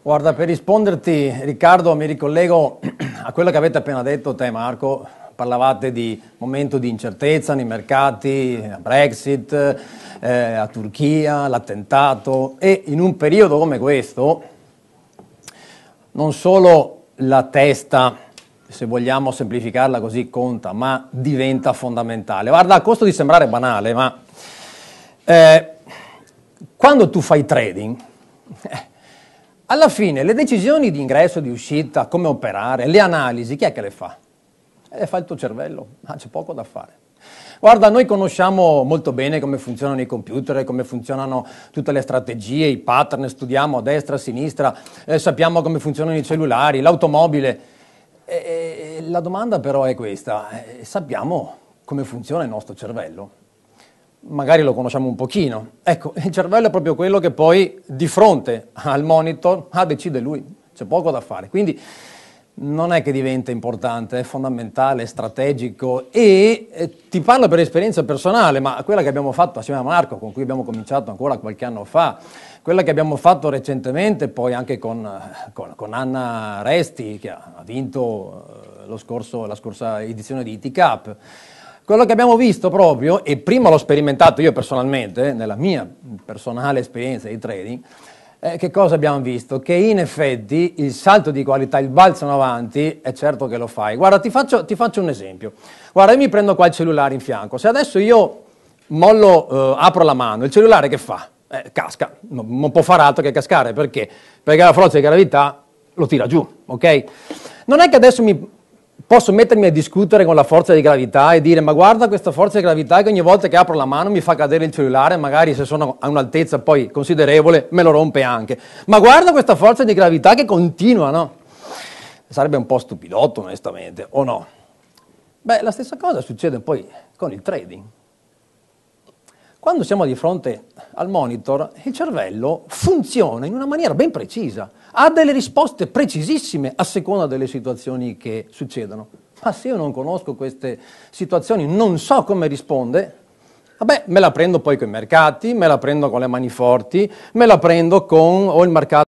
Guarda, per risponderti Riccardo mi ricollego a quello che avete appena detto te Marco, parlavate di momento di incertezza nei mercati, a Brexit, eh, a Turchia, l'attentato e in un periodo come questo non solo la testa, se vogliamo semplificarla così, conta, ma diventa fondamentale. Guarda, a costo di sembrare banale, ma eh, quando tu fai trading, alla fine le decisioni di ingresso, e di uscita, come operare, le analisi, chi è che le fa? le eh, fa il tuo cervello, ma c'è poco da fare. Guarda, noi conosciamo molto bene come funzionano i computer, come funzionano tutte le strategie, i pattern, studiamo a destra, a sinistra, eh, sappiamo come funzionano i cellulari, l'automobile. E, e, la domanda però è questa, eh, sappiamo come funziona il nostro cervello? magari lo conosciamo un pochino. Ecco, il cervello è proprio quello che poi di fronte al monitor ah, decide lui, c'è poco da fare. Quindi non è che diventa importante, è fondamentale, è strategico e eh, ti parlo per esperienza personale, ma quella che abbiamo fatto assieme a Marco, con cui abbiamo cominciato ancora qualche anno fa, quella che abbiamo fatto recentemente poi anche con, eh, con, con Anna Resti, che ha vinto eh, scorso, la scorsa edizione di IT Cup, quello che abbiamo visto proprio, e prima l'ho sperimentato io personalmente, nella mia personale esperienza di trading, eh, che cosa abbiamo visto? Che in effetti il salto di qualità, il balzo in avanti, è certo che lo fai. Guarda, ti faccio, ti faccio un esempio. Guarda, io mi prendo qua il cellulare in fianco. Se adesso io mollo, eh, apro la mano, il cellulare che fa? Eh, casca, non può fare altro che cascare, perché? Perché la forza di gravità lo tira giù, ok? Non è che adesso mi posso mettermi a discutere con la forza di gravità e dire ma guarda questa forza di gravità che ogni volta che apro la mano mi fa cadere il cellulare, magari se sono a un'altezza poi considerevole me lo rompe anche, ma guarda questa forza di gravità che continua, no? Sarebbe un po' stupidotto onestamente, o no? Beh, la stessa cosa succede poi con il trading. Quando siamo di fronte al monitor, il cervello funziona in una maniera ben precisa, ha delle risposte precisissime a seconda delle situazioni che succedono. Ma se io non conosco queste situazioni, non so come risponde, vabbè, me la prendo poi con i mercati, me la prendo con le mani forti, me la prendo con o il mercato